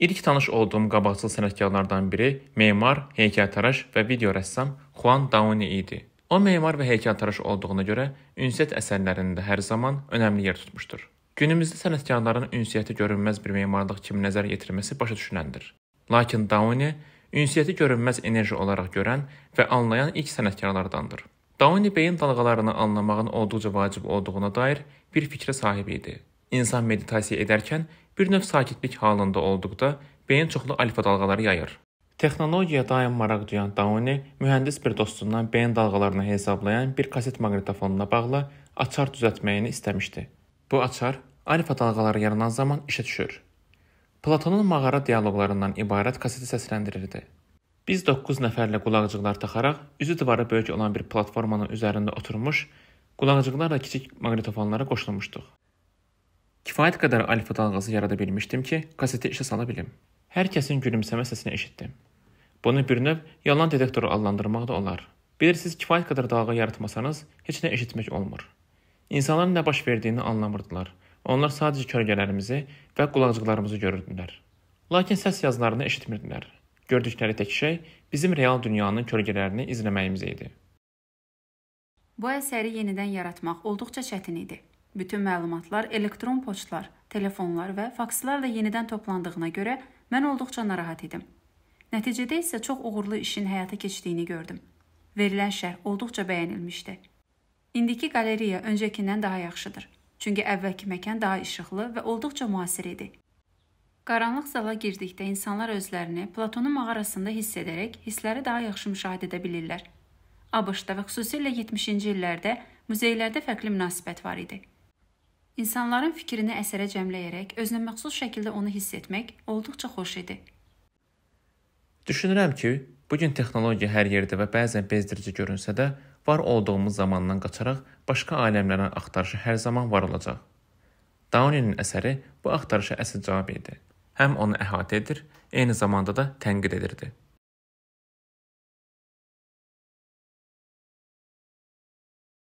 İlk tanış olduğum qabaqcıl sənətkarlardan biri memar, heykəltaraş və video rəssam Juan Dauni idi. O memar və heykəltaraş olduğuna görə ünsiyyət əsərlərində hər zaman önəmli yer tutmuşdur. Günümüzdə sənətkarların ünsiyyəti görünməz bir memarlıq kimi nəzər yetirməsi başa düşüləndir. Lakin Dauni ünsiyyəti görünməz enerji olaraq görən və anlayan ilk sənətkarlardandır. Dauni beyin dalğalarını anlamağın olduqca vacib olduğuna dair bir fikrə sahib idi. İnsan meditasiya edərkən bir növ sakitlik halında olduqda beyin çoxlu alfa dalğaları yayır. Texnologiyaya daim maraq duyan Dauni mühəndis bir dostundan beyin dalğalarını hesablayan bir kaset maqnitofonuna bağla açar düzəltməyini istəmişdi. Bu açar alfa dalğaları yaranan zaman işə düşür. Platonun mağara dialoqlarından ibarət kaseti səsləndirirdi. Biz 9 nəfərlə qulaqcıqlar taxaraq üzü divara böyük olan bir platformanın üzərində oturmuş, qulaqcıqlarla kiçik maqnitofonlara qoşulmuşduq. Kifayət qədər alfa dalğası yarada bilmişdim ki, kaseti işə sala bilim. Hər kəsin gülümsəmə səsini eşitdim. Bunu bir növ yalan detektoru adlandırmaq da olar. Bilirsiniz, kifayət qədər dalğa yaratmasanız heç nə eşitmək olmur. İnsanların nə baş verdiyini anlamırdılar. Onlar sadəcə kölgələrimizi və qulaqcıqlarımızı görürdülər. Lakin səs yazılarını eşitmirdilər. Gördükləri tək şey bizim real dünyanın kölgələrini izləməyimiz idi. Bu əsəri yenidən yaratmaq olduqca çətin idi. Bütün məlumatlar elektron poçtlar, telefonlar və fakslarla yenidən toplandığına görə mən olduqca narahat idim. Nəticədə isə çox uğurlu işin həyata keçdiyini gördüm. Verilən şərh olduqca bəyənilmişdi. İndiki qaleriya öncəkindən daha yaxşıdır. Çünki əvvəlki məkan daha işıqlı və olduqca müasir idi. Qaranlıq zala girdikdə insanlar özlərini Platonun mağarasında hiss edərək hissləri daha yaxşı müşahidə edə bilirlər. ABŞ-da və xüsusilə 70-ci illərdə muzeylərdə fərqli münasibət var idi. İnsanların fikrini əsərə cəmləyərək özünə məxsus şəkildə onu hiss etmək olduqca xoş idi. Düşünürəm ki, bu gün texnologiya hər yerdə və bəzən bezdirici görünsə də, var olduğumuz zamandan qaçaraq başqa aləmlərin axtarışı hər zaman var olacaq. Downey-nin əsəri bu axtarışa əsl cavab idi. Həm onu əhatə edir, eyni zamanda da tənqid edirdi.